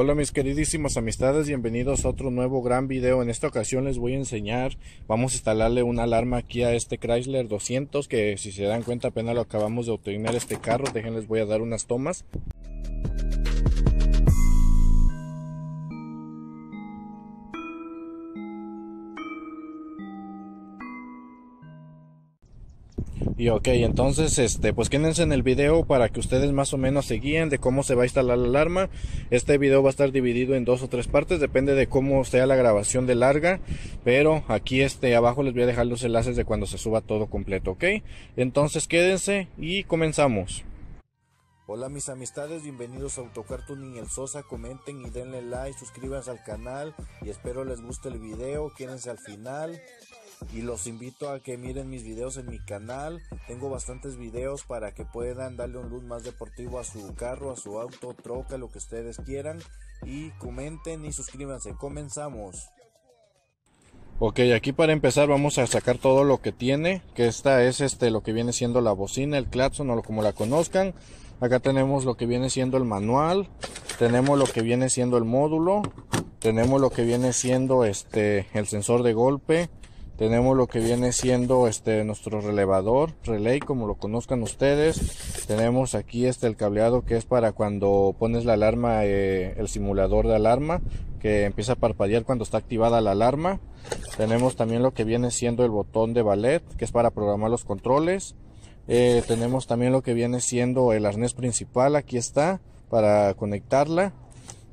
Hola mis queridísimas amistades, bienvenidos a otro nuevo gran video. En esta ocasión les voy a enseñar, vamos a instalarle una alarma aquí a este Chrysler 200 que si se dan cuenta apenas lo acabamos de obtener este carro. Déjenles voy a dar unas tomas. Y ok, entonces, este, pues quédense en el video para que ustedes más o menos se guíen de cómo se va a instalar la alarma. Este video va a estar dividido en dos o tres partes, depende de cómo sea la grabación de larga. Pero aquí, este, abajo les voy a dejar los enlaces de cuando se suba todo completo, ok. Entonces quédense y comenzamos. Hola mis amistades, bienvenidos a Autocartooning El Sosa, comenten y denle like, suscríbanse al canal y espero les guste el video, quédense al final y los invito a que miren mis videos en mi canal. Tengo bastantes videos para que puedan darle un look más deportivo a su carro, a su auto, troca, lo que ustedes quieran. Y comenten y suscríbanse. Comenzamos. Ok, aquí para empezar vamos a sacar todo lo que tiene, que esta es este lo que viene siendo la bocina, el claxon o como la conozcan. Acá tenemos lo que viene siendo el manual, tenemos lo que viene siendo el módulo, tenemos lo que viene siendo este el sensor de golpe, tenemos lo que viene siendo este nuestro relevador relay como lo conozcan ustedes tenemos aquí este el cableado que es para cuando pones la alarma eh, el simulador de alarma que empieza a parpadear cuando está activada la alarma tenemos también lo que viene siendo el botón de ballet que es para programar los controles eh, tenemos también lo que viene siendo el arnés principal aquí está para conectarla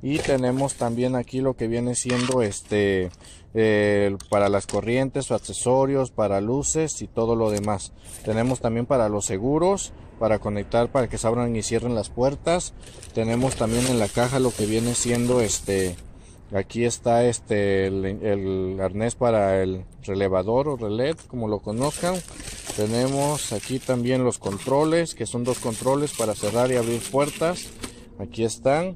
y tenemos también aquí lo que viene siendo este eh, para las corrientes o accesorios, para luces y todo lo demás. Tenemos también para los seguros, para conectar, para que se abran y cierren las puertas. Tenemos también en la caja lo que viene siendo este, aquí está este el, el, arnés para el relevador o relé como lo conozcan tenemos aquí también los controles que son dos controles para cerrar y abrir puertas aquí están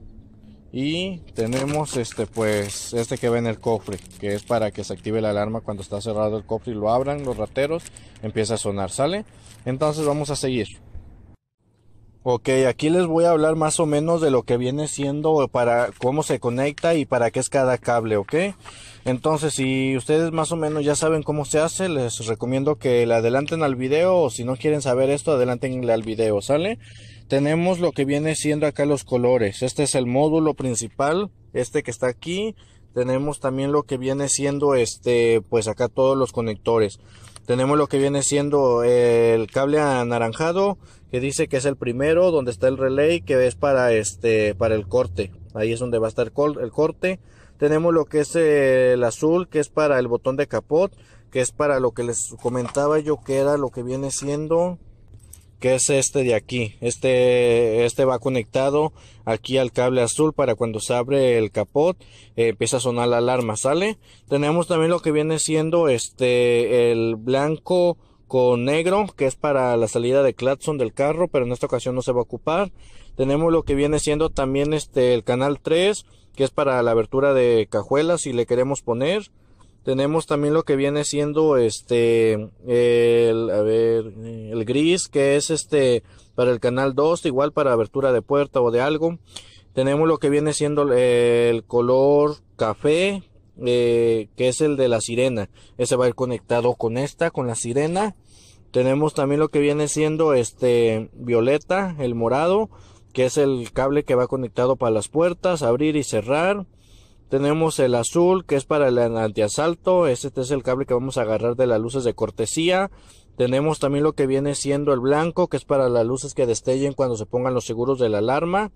y tenemos este pues este que ve en el cofre, que es para que se active la alarma cuando está cerrado el cofre y lo abran los rateros, empieza a sonar, ¿sale? Entonces vamos a seguir. Ok, aquí les voy a hablar más o menos de lo que viene siendo para cómo se conecta y para qué es cada cable, ok. Entonces, si ustedes más o menos ya saben cómo se hace, les recomiendo que le adelanten al video o si no quieren saber esto, adelantenle al video, ¿sale? tenemos lo que viene siendo acá los colores. Este es el módulo principal, este que está aquí. Tenemos también lo que viene siendo este, pues acá todos los conectores. Tenemos lo que viene siendo eh, el cable anaranjado, que dice que es el primero, donde está el relay, que es para este, para el corte. Ahí es donde va a estar el corte. Tenemos lo que es el azul, que es para el botón de capot, que es para lo que les comentaba yo que era lo que viene siendo que es este de aquí. Este, este va conectado aquí al cable azul para cuando se abre el capot eh, empieza a sonar la alarma, ¿sale? Tenemos también lo que viene siendo este el blanco con negro que es para la salida de clatson del carro, pero en esta ocasión no se va a ocupar. Tenemos lo que viene siendo también este el canal 3 que es para la abertura de cajuelas si le queremos poner. Tenemos también lo que viene siendo este, el, a ver, el gris, que es este, para el canal 2, igual para abertura de puerta o de algo. Tenemos lo que viene siendo eh, el color café, eh, que es el de la sirena. Ese va a ir conectado con esta, con la sirena. Tenemos también lo que viene siendo este violeta, el morado, que es el cable que va conectado para las puertas, abrir y cerrar. Tenemos el azul que es para el antiasalto. Este es el cable que vamos a agarrar de las luces de cortesía. Tenemos también lo que viene siendo el blanco que es para las luces que destellen cuando se pongan los seguros de la alarma.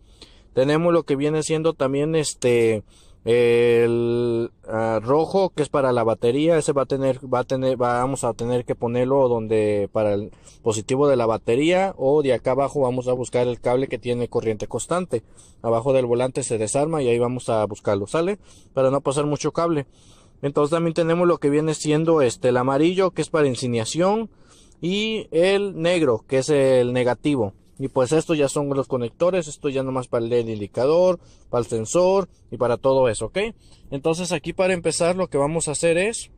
Tenemos lo que viene siendo también este el ah, rojo que es para la batería, ese va a tener, va a tener, vamos a tener que ponerlo donde para el positivo de la batería o de acá abajo vamos a buscar el cable que tiene corriente constante. Abajo del volante se desarma y ahí vamos a buscarlo, ¿sale? Para no pasar mucho cable. Entonces también tenemos lo que viene siendo este, el amarillo que es para insigniación y el negro que es el negativo. Y pues estos ya son los conectores, esto ya nomás para el indicador, para el sensor y para todo eso, ¿ok? Entonces aquí para empezar lo que vamos a hacer es...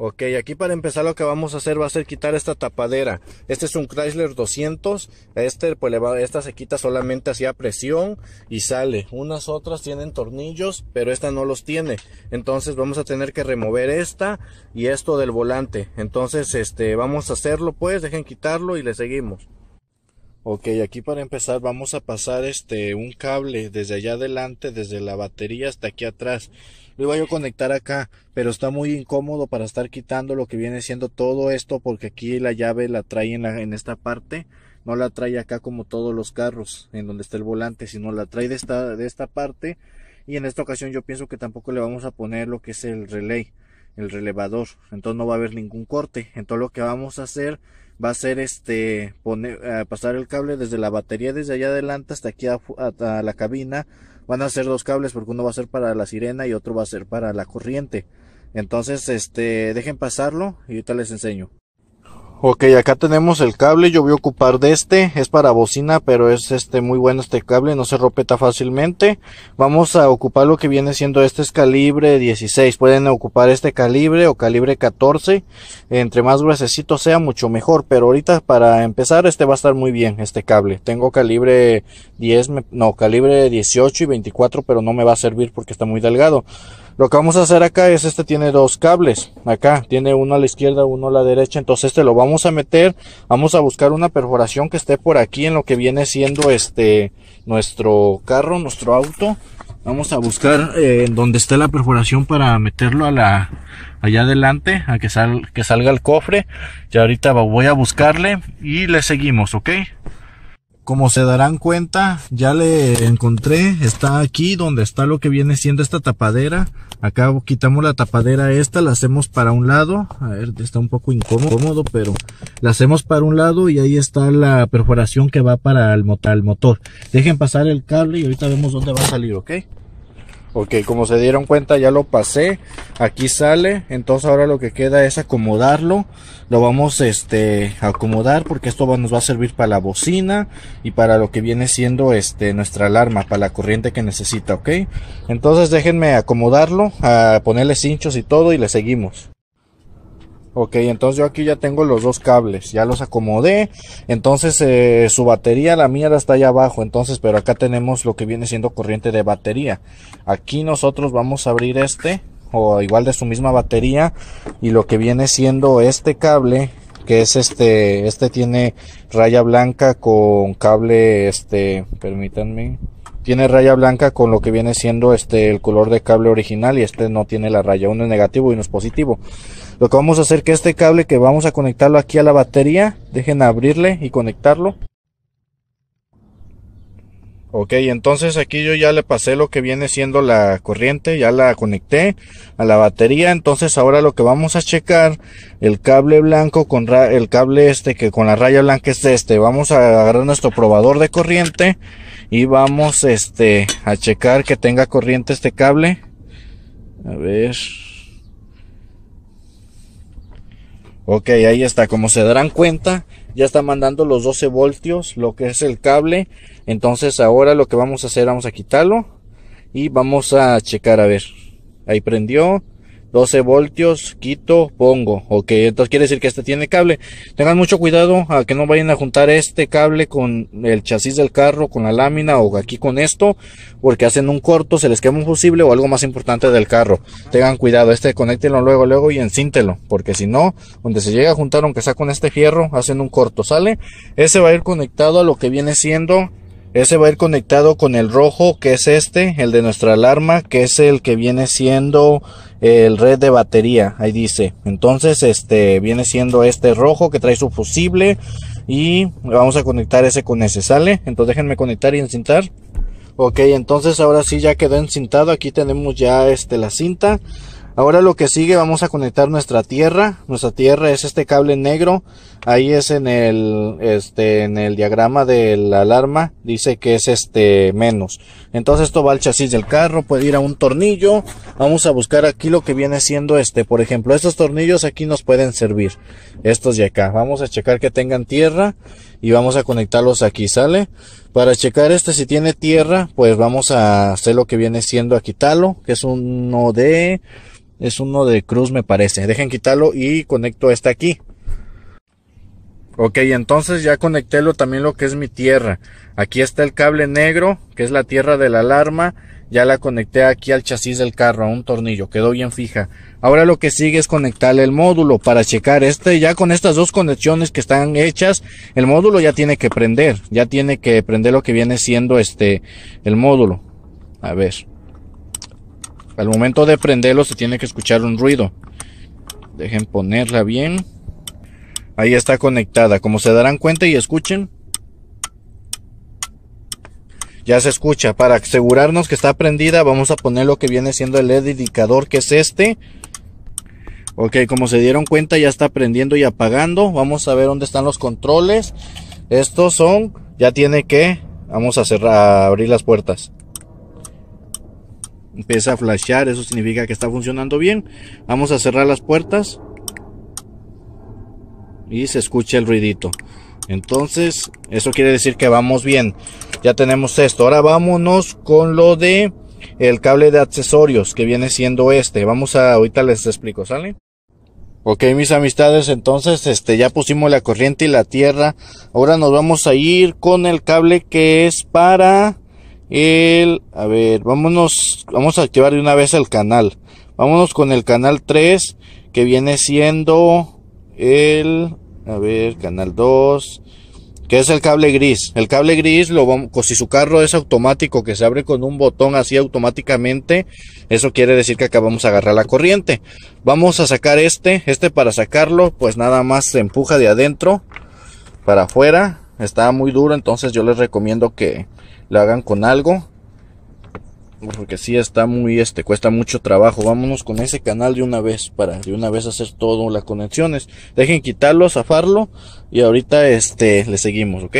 Ok, aquí para empezar lo que vamos a hacer va a ser quitar esta tapadera. Este es un Chrysler 200. Este, pues, esta se quita solamente hacia presión y sale. Unas otras tienen tornillos, pero esta no los tiene. Entonces vamos a tener que remover esta y esto del volante. Entonces, este, vamos a hacerlo pues, dejen quitarlo y le seguimos. Ok, aquí para empezar vamos a pasar este un cable desde allá adelante, desde la batería hasta aquí atrás. Lo iba yo a conectar acá, pero está muy incómodo para estar quitando lo que viene siendo todo esto porque aquí la llave la trae en, esta parte. No la trae acá como todos los carros, en donde está el volante, sino la trae de esta, de esta parte. Y en esta ocasión yo pienso que tampoco le vamos a poner lo que es el relay, el relevador. Entonces no va a haber ningún corte. Entonces lo que vamos a hacer va a ser este poner, eh, pasar el cable desde la batería desde allá adelante hasta aquí a, a, la cabina van a ser dos cables porque uno va a ser para la sirena y otro va a ser para la corriente entonces este dejen pasarlo y ahorita les enseño Ok, acá tenemos el cable, yo voy a ocupar de este, es para bocina, pero es este muy bueno este cable, no se tan fácilmente. Vamos a ocupar lo que viene siendo este es calibre 16, pueden ocupar este calibre o calibre 14, entre más gruesecito sea mucho mejor, pero ahorita para empezar este va a estar muy bien, este cable. Tengo calibre 10, no, calibre 18 y 24, pero no me va a servir porque está muy delgado. Lo que vamos a hacer acá es, este tiene dos cables, acá tiene uno a la izquierda, uno a la derecha, entonces este lo vamos a meter, vamos a buscar una perforación que esté por aquí en lo que viene siendo este nuestro carro, nuestro auto. Vamos a buscar eh, en donde esté la perforación para meterlo a la allá adelante, a que, sal, que salga el cofre. Ya ahorita voy a buscarle y le seguimos, ¿ok? Como se darán cuenta, ya le encontré, está aquí donde está lo que viene siendo esta tapadera. Acá quitamos la tapadera esta, la hacemos para un lado. A ver, está un poco incómodo, pero la hacemos para un lado y ahí está la perforación que va para el, motor. Dejen pasar el cable y ahorita vemos dónde va a salir, ¿ok? Ok, como se dieron cuenta ya lo pasé. Aquí sale. Entonces ahora lo que queda es acomodarlo. Lo vamos este, a acomodar porque esto nos va a servir para la bocina y para lo que viene siendo este, nuestra alarma, para la corriente que necesita, ok. Entonces déjenme acomodarlo, a ponerle cinchos y todo y le seguimos. Ok, entonces yo aquí ya tengo los dos cables, ya los acomodé. Entonces eh, su batería, la mía, está allá abajo. Entonces, pero acá tenemos lo que viene siendo corriente de batería. Aquí nosotros vamos a abrir este, o igual de su misma batería, y lo que viene siendo este cable, que es este, este tiene raya blanca con cable, este, permítanme, tiene raya blanca con lo que viene siendo este el color de cable original y este no tiene la raya, uno es negativo y uno es positivo. Lo que vamos a hacer que este cable que vamos a conectarlo aquí a la batería, dejen abrirle y conectarlo. Ok, entonces aquí yo ya le pasé lo que viene siendo la corriente, ya la conecté a la batería, entonces ahora lo que vamos a checar, el cable blanco con el cable este que con la raya blanca es este, vamos a agarrar nuestro probador de corriente y vamos este a checar que tenga corriente este cable. A ver. Ok, ahí está, como se darán cuenta, ya está mandando los 12 voltios, lo que es el cable. Entonces ahora lo que vamos a hacer, vamos a quitarlo y vamos a checar a ver. Ahí prendió. 12 voltios, quito, pongo. Ok, entonces quiere decir que este tiene cable. Tengan mucho cuidado a que no vayan a juntar este cable con el chasis del carro, con la lámina o aquí con esto, porque hacen un corto, se les quema un fusible o algo más importante del carro. Tengan cuidado, este conéctelo luego, luego y encíntelo, porque si no, donde se llega a juntar, aunque sea con este fierro, hacen un corto, ¿sale? Ese va a ir conectado a lo que viene siendo ese va a ir conectado con el rojo, que es este, el de nuestra alarma, que es el que viene siendo el red de batería. Ahí dice. Entonces, este viene siendo este rojo que trae su fusible. Y vamos a conectar ese con ese. ¿Sale? Entonces déjenme conectar y encintar. Ok, entonces ahora sí ya quedó encintado. Aquí tenemos ya este la cinta. Ahora lo que sigue vamos a conectar nuestra tierra. Nuestra tierra es este cable negro. Ahí es en el, este, en el diagrama de la alarma. Dice que es este menos. Entonces esto va al chasis del carro. Puede ir a un tornillo. Vamos a buscar aquí lo que viene siendo este. Por ejemplo, estos tornillos aquí nos pueden servir. Estos de acá. Vamos a checar que tengan tierra. Y vamos a conectarlos aquí. ¿Sale? Para checar este si tiene tierra, pues vamos a hacer lo que viene siendo aquí talo. que es uno de es uno de cruz, me parece. Dejen quitarlo y conecto este aquí. Ok, entonces ya conecté lo, también lo que es mi tierra. Aquí está el cable negro, que es la tierra de la alarma. Ya la conecté aquí al chasis del carro, a un tornillo, quedó bien fija. Ahora lo que sigue es conectarle el módulo para checar este. Ya con estas dos conexiones que están hechas, el módulo ya tiene que prender. Ya tiene que prender lo que viene siendo este, el módulo. A ver. Al momento de prenderlo se tiene que escuchar un ruido. Dejen ponerla bien. Ahí está conectada. Como se darán cuenta y escuchen. Ya se escucha. Para asegurarnos que está prendida vamos a poner lo que viene siendo el LED indicador que es este. Ok, como se dieron cuenta ya está prendiendo y apagando. Vamos a ver dónde están los controles. Estos son, ya tiene que, vamos a cerrar, abrir las puertas. Empieza a flashear, eso significa que está funcionando bien. Vamos a cerrar las puertas. Y se escucha el ruidito. Entonces, eso quiere decir que vamos bien. Ya tenemos esto. Ahora vámonos con lo de el cable de accesorios que viene siendo este. Vamos a, ahorita les explico, ¿sale? Ok, mis amistades, entonces este ya pusimos la corriente y la tierra. Ahora nos vamos a ir con el cable que es para el, a ver, vámonos, vamos a activar de una vez el canal. Vámonos con el canal 3, que viene siendo el, a ver, canal 2, que es el cable gris. El cable gris, lo vamos, si su carro es automático, que se abre con un botón así automáticamente, eso quiere decir que acá vamos a agarrar la corriente. Vamos a sacar este, este para sacarlo, pues nada más se empuja de adentro para afuera. Está muy duro, entonces yo les recomiendo que, la hagan con algo. Porque si está muy este, cuesta mucho trabajo. Vámonos con ese canal de una vez para de una vez hacer todo las conexiones. Dejen quitarlo, zafarlo y ahorita este le seguimos, ¿ok?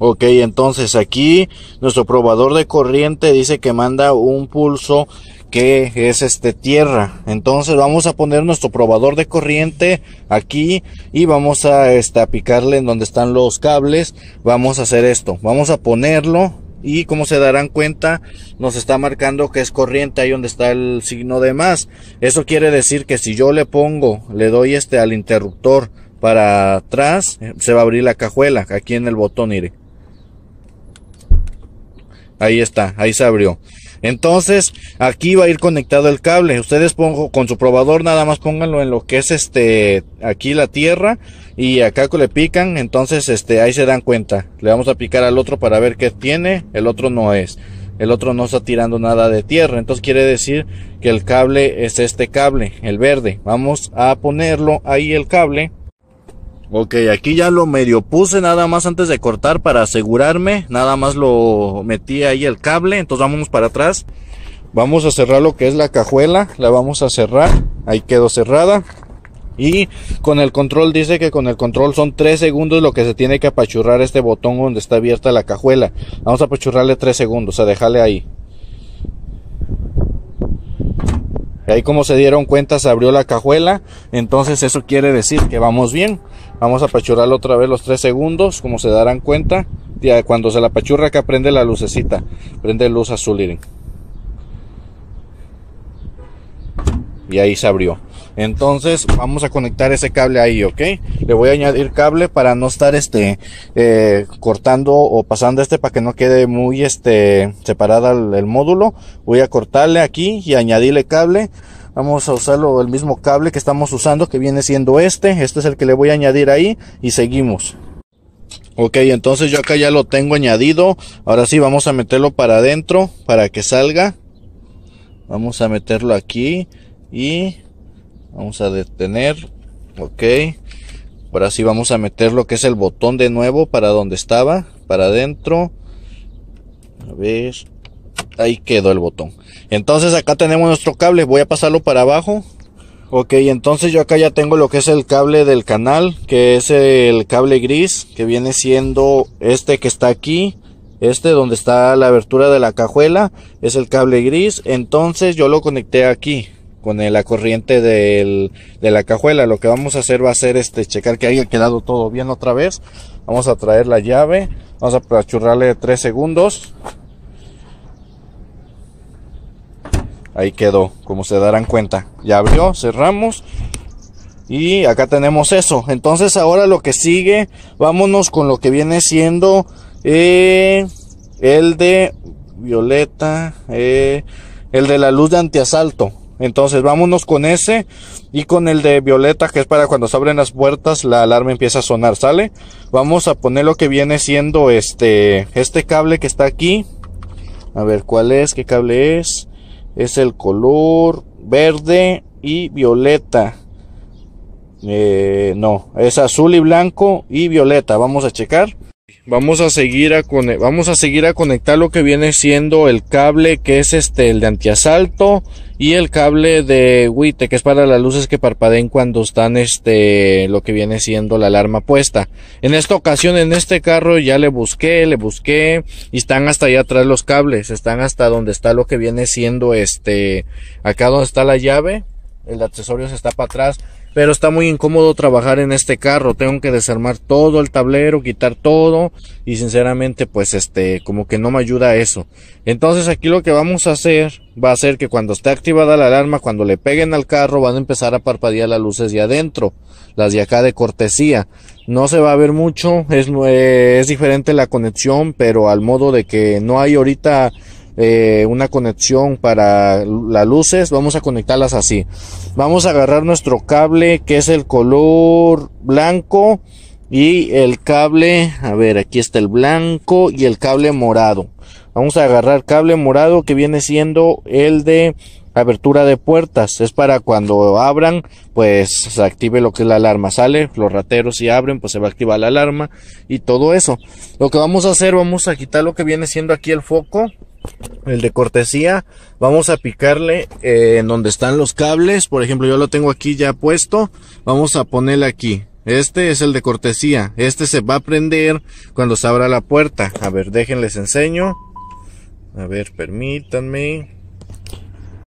Ok, entonces aquí nuestro probador de corriente dice que manda un pulso que es este tierra. Entonces vamos a poner nuestro probador de corriente aquí y vamos a, estapicarle picarle en donde están los cables. Vamos a hacer esto. Vamos a ponerlo y como se darán cuenta nos está marcando que es corriente ahí donde está el signo de más. Eso quiere decir que si yo le pongo, le doy este al interruptor para atrás, se va a abrir la cajuela aquí en el botón, iré Ahí está, ahí se abrió. Entonces, aquí va a ir conectado el cable. Ustedes pongo con su probador, nada más pónganlo en lo que es este, aquí la tierra y acá le pican. Entonces, este, ahí se dan cuenta. Le vamos a picar al otro para ver qué tiene. El otro no es. El otro no está tirando nada de tierra. Entonces quiere decir que el cable es este cable, el verde. Vamos a ponerlo ahí el cable. Ok, aquí ya lo medio puse nada más antes de cortar para asegurarme. Nada más lo metí ahí el cable. Entonces vamos para atrás. Vamos a cerrar lo que es la cajuela. La vamos a cerrar. Ahí quedó cerrada. Y con el control dice que con el control son 3 segundos lo que se tiene que apachurrar este botón donde está abierta la cajuela. Vamos a apachurrarle 3 segundos, a dejarle ahí. ahí como se dieron cuenta se abrió la cajuela. Entonces eso quiere decir que vamos bien. Vamos a apachurrarlo otra vez los 3 segundos, como se darán cuenta. Ya cuando se la apachurra acá prende la lucecita, prende luz azul, miren. Y ahí se abrió. Entonces vamos a conectar ese cable ahí, ¿ok? Le voy a añadir cable para no estar este eh, cortando o pasando este para que no quede muy este separada el módulo. Voy a cortarle aquí y añadirle cable Vamos a usarlo el mismo cable que estamos usando, que viene siendo este. Este es el que le voy a añadir ahí y seguimos. Ok, entonces yo acá ya lo tengo añadido. Ahora sí, vamos a meterlo para adentro para que salga. Vamos a meterlo aquí y vamos a detener. Ok. Ahora sí vamos a meter lo que es el botón de nuevo para donde estaba, para adentro. A ver, ahí quedó el botón. Entonces acá tenemos nuestro cable, voy a pasarlo para abajo. Ok, entonces yo acá ya tengo lo que es el cable del canal, que es el cable gris, que viene siendo este que está aquí. Este donde está la abertura de la cajuela es el cable gris. Entonces yo lo conecté aquí con la corriente de la cajuela. Lo que vamos a hacer va a ser este checar que haya quedado todo bien otra vez. Vamos a traer la llave. Vamos a apachurrarle 3 segundos. ahí quedó, como se darán cuenta. Ya abrió, cerramos. Y acá tenemos eso. Entonces ahora lo que sigue, vámonos con lo que viene siendo eh, el de violeta, eh, el de la luz de antiasalto. Entonces vámonos con ese y con el de violeta que es para cuando se abren las puertas la alarma empieza a sonar, ¿sale? Vamos a poner lo que viene siendo este este cable que está aquí. A ver, ¿cuál es? ¿Qué cable es? es el color verde y violeta. Eh, no, es azul y blanco y violeta. Vamos a checar. Vamos a seguir a vamos a seguir a conectar lo que viene siendo el cable que es este el de antiasalto y el cable de WITE que es para las luces que parpadeen cuando están este lo que viene siendo la alarma puesta. En esta ocasión en este carro ya le busqué, le busqué y están hasta allá atrás los cables, están hasta donde está lo que viene siendo este acá donde está la llave, el accesorio se está para atrás pero está muy incómodo trabajar en este carro. Tengo que desarmar todo el tablero, quitar todo y sinceramente pues este como que no me ayuda eso. Entonces aquí lo que vamos a hacer va a ser que cuando esté activada la alarma, cuando le peguen al carro van a empezar a parpadear las luces de adentro, las de acá de cortesía. No se va a ver mucho, es, es diferente la conexión, pero al modo de que no hay ahorita eh, una conexión para las luces, vamos a conectarlas así. Vamos a agarrar nuestro cable que es el color blanco y el cable, a ver, aquí está el blanco y el cable morado. Vamos a agarrar cable morado que viene siendo el de Abertura de puertas. Es para cuando abran, pues se active lo que es la alarma. Sale, los rateros y abren, pues se va a activar la alarma y todo eso. Lo que vamos a hacer, vamos a quitar lo que viene siendo aquí el foco el de cortesía, vamos a picarle eh, en donde están los cables. Por ejemplo, yo lo tengo aquí ya puesto. Vamos a ponerle aquí. Este es el de cortesía. Este se va a prender cuando se abra la puerta. A ver, déjenles enseño. A ver, permítanme.